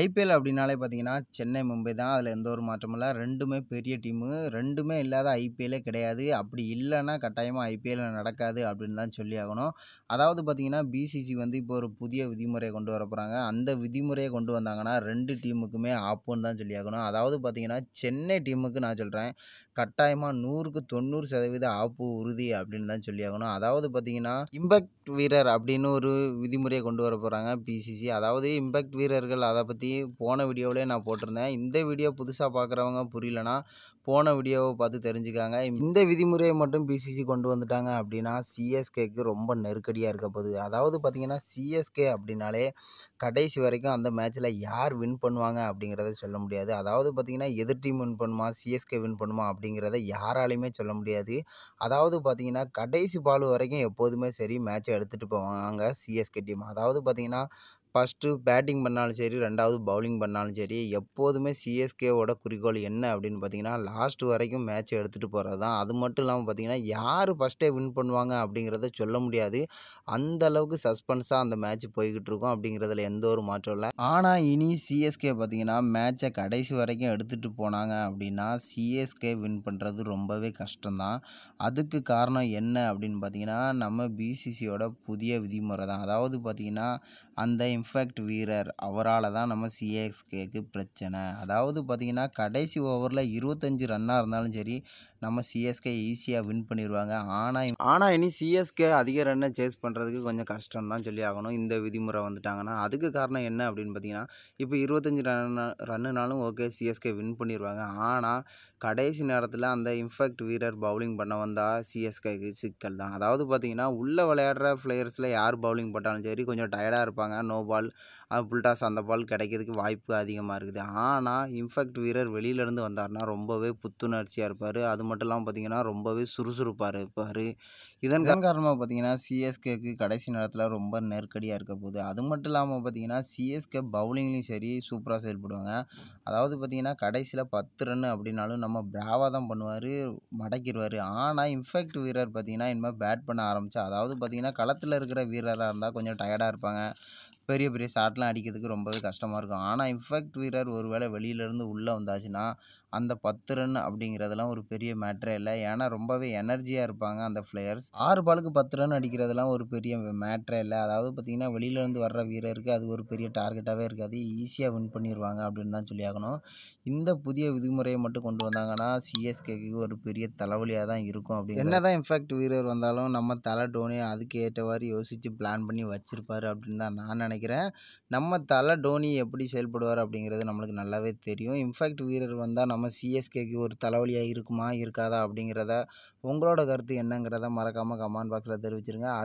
IPL அப்படின்னாலே பார்த்தீங்கன்னா சென்னை மும்பை தான் அதில் எந்த ஒரு மாற்றமும் இல்லை ரெண்டுமே பெரிய டீமு ரெண்டுமே இல்லாத ஐபிஎல்லே கிடையாது அப்படி இல்லைன்னா கட்டாயமாக ஐபிஎல் நடக்காது அப்படின்னு தான் சொல்லி ஆகணும் அதாவது பார்த்திங்கன்னா பிசிசி வந்து இப்போ ஒரு புதிய விதிமுறையை கொண்டு வர போகிறாங்க அந்த விதிமுறையை கொண்டு வந்தாங்கன்னா ரெண்டு டீமுக்குமே ஆப்புன்னு தான் சொல்லி ஆகணும் அதாவது பார்த்திங்கன்னா சென்னை டீமுக்கு நான் சொல்கிறேன் கட்டாயமாக நூறுக்கு தொண்ணூறு சதவீத ஆப்பு உறுதி அப்படின்னு தான் சொல்லி ஆகணும் அதாவது பார்த்திங்கன்னா இம்பேக்ட் வீரர் அப்படின்னு ஒரு விதிமுறையை கொண்டு வர போகிறாங்க பிசிசி அதாவது இம்பேக்ட் வீரர்கள் அதை பற்றி பற்றி போன வீடியோவிலே நான் போட்டிருந்தேன் இந்த வீடியோ புதுசாக பார்க்குறவங்க புரியலனா போன வீடியோவை பார்த்து தெரிஞ்சுக்காங்க இந்த விதிமுறையை மட்டும் பிசிசி கொண்டு வந்துட்டாங்க அப்படின்னா சிஎஸ்கேக்கு ரொம்ப நெருக்கடியாக இருக்க போகுது அதாவது பார்த்திங்கன்னா சிஎஸ்கே அப்படின்னாலே கடைசி வரைக்கும் அந்த மேட்ச்சில் யார் வின் பண்ணுவாங்க அப்படிங்கிறத சொல்ல முடியாது அதாவது பார்த்திங்கன்னா எதிர் டீம் வின் பண்ணுமா சிஎஸ்கே வின் பண்ணுமா அப்படிங்கிறத யாராலையுமே சொல்ல முடியாது அதாவது பார்த்திங்கன்னா கடைசி பால் வரைக்கும் எப்போதுமே சரி மேட்ச்சை எடுத்துகிட்டு போவாங்க சிஎஸ்கே டீம் அதாவது பார்த்திங்கன்னா ஃபஸ்ட்டு பேட்டிங் பண்ணாலும் சரி ரெண்டாவது பவுலிங் பண்ணாலும் சரி எப்போதுமே சிஎஸ்கேவோட குறிக்கோள் என்ன அப்படின்னு பார்த்தீங்கன்னா லாஸ்ட் வரைக்கும் மேட்ச் எடுத்துகிட்டு போகிறது தான் அது மட்டும் இல்லாமல் பார்த்தீங்கன்னா யார் ஃபஸ்ட்டே வின் பண்ணுவாங்க அப்படிங்கிறத சொல்ல முடியாது அந்த அளவுக்கு சஸ்பென்ஸாக அந்த மேட்ச் போய்கிட்டு இருக்கும் அப்படிங்கிறதுல எந்த ஒரு மாற்றம் இல்லை ஆனால் இனி சிஎஸ்கே பார்த்தீங்கன்னா மேட்ச்சை கடைசி வரைக்கும் எடுத்துகிட்டு போனாங்க அப்படின்னா சிஎஸ்கே வின் பண்ணுறது ரொம்பவே கஷ்டம்தான் அதுக்கு காரணம் என்ன அப்படின்னு பார்த்தீங்கன்னா நம்ம பிசிசியோட புதிய விதிமுறை தான் அதாவது பார்த்தீங்கன்னா அந்த இம்பாக்ட் வீரர் அவரால் தான் நம்ம சிஎஸ்கேக்கு பிரச்சனை அதாவது பார்த்திங்கன்னா கடைசி ஓவரில் இருபத்தஞ்சி ரன்னாக இருந்தாலும் சரி நம்ம சிஎஸ்கே ஈஸியாக வின் பண்ணிடுவாங்க ஆனால் ஆனால் இனி சிஎஸ்கே அதிக ரன்னை சேஸ் பண்ணுறதுக்கு கொஞ்சம் கஷ்டம் தான் சொல்லி ஆகணும் இந்த விதிமுறை வந்துட்டாங்கன்னா அதுக்கு காரணம் என்ன அப்படின்னு பார்த்தீங்கன்னா இப்போ இருபத்தஞ்சி ரன் ரன்னுனாலும் ஓகே சிஎஸ்கே வின் பண்ணிடுவாங்க ஆனால் கடைசி நேரத்தில் அந்த இன்ஃபெக்ட் வீரர் பவுலிங் பண்ண வந்தால் சிஎஸ்கேக்கு சிக்கல் தான் அதாவது பார்த்தீங்கன்னா உள்ளே விளையாடுற பிளேயர்ஸில் யார் பவுலிங் பண்ணாலும் சரி கொஞ்சம் டயர்டாக இருப்பாங்க நோ பால் புல்டாஸ் அந்த பால் கிடைக்கிறதுக்கு வாய்ப்பு அதிகமாக இருக்குது ஆனால் இன்ஃபெக்ட் வீரர் வெளியிலேருந்து வந்தார்னா ரொம்பவே புத்துணர்ச்சியாக இருப்பார் அது மட்டும் இல்லாமல் பார்த்தீங்கன்னா ரொம்பவே சுறுசுறுப்பாக இருப்பார் இதன் காரணமாக பார்த்தீங்கன்னா சிஎஸ்கேக்கு கடைசி நேரத்தில் ரொம்ப நெருக்கடியாக இருக்க போகுது அது மட்டும் இல்லாமல் பார்த்தீங்கன்னா சிஎஸ்கே பவுலிங்லேயும் சரி சூப்பராக செயல்படுவாங்க அதாவது பார்த்தீங்கன்னா கடைசியில் பத்து ரன் அப்படின்னாலும் நம்ம பிராவாக தான் பண்ணுவார் மடக்கிடுவார் ஆனால் இன்ஃபெக்ட் வீரர் பார்த்தீங்கன்னா இனிமேல் பேட் பண்ண ஆரம்பித்தா அதாவது பார்த்தீங்கன்னா களத்தில் இருக்கிற வீரராக இருந்தால் கொஞ்சம் டயர்டாக இருப்பாங்க பெரிய பெரிய ஷாட்லாம் அடிக்கிறதுக்கு ரொம்பவே கஷ்டமாக இருக்கும் ஆனால் இன்ஃபெக்ட் வீரர் ஒரு வேளை வெளியிலேருந்து உள்ளே வந்தாச்சுன்னா அந்த பத்து ரன் அப்படிங்கிறதெல்லாம் ஒரு பெரிய மேட்ரே இல்லை ஏன்னா ரொம்பவே எனர்ஜியாக இருப்பாங்க அந்த பிளேயர்ஸ் ஆறு பாலுக்கு பத்து ரன் அடிக்கிறதெல்லாம் ஒரு பெரிய மேட்ரே இல்லை அதாவது பார்த்திங்கன்னா வெளியிலேருந்து வர்ற வீரருக்கு அது ஒரு பெரிய டார்கெட்டாகவே இருக்காது ஈஸியாக வின் பண்ணிடுவாங்க அப்படின்னு தான் சொல்லியாகணும் இந்த புதிய விதிமுறையை மட்டும் கொண்டு வந்தாங்கன்னா சிஎஸ்கேக்கு ஒரு பெரிய தலைவலியாக தான் இருக்கும் அப்படி என்ன தான் இன்ஃபேக்ட் வீரர் வந்தாலும் நம்ம தலை டோனி மாதிரி யோசித்து பிளான் பண்ணி வச்சுருப்பாரு அப்படின்னு தான் நான் நினைக்கிறேன் நினைக்கிறேன் நம்ம தலை டோனி எப்படி செயல்படுவார் அப்படிங்கிறது நம்மளுக்கு நல்லாவே தெரியும் இன்ஃபேக்ட் வீரர் வந்தால் நம்ம சிஎஸ்கேக்கு ஒரு தலைவலியாக இருக்குமா இருக்காதா அப்படிங்கிறத உங்களோட கருத்து என்னங்கிறத மறக்காமல் கமெண்ட் பாக்ஸில் தெரிவிச்சிருங்க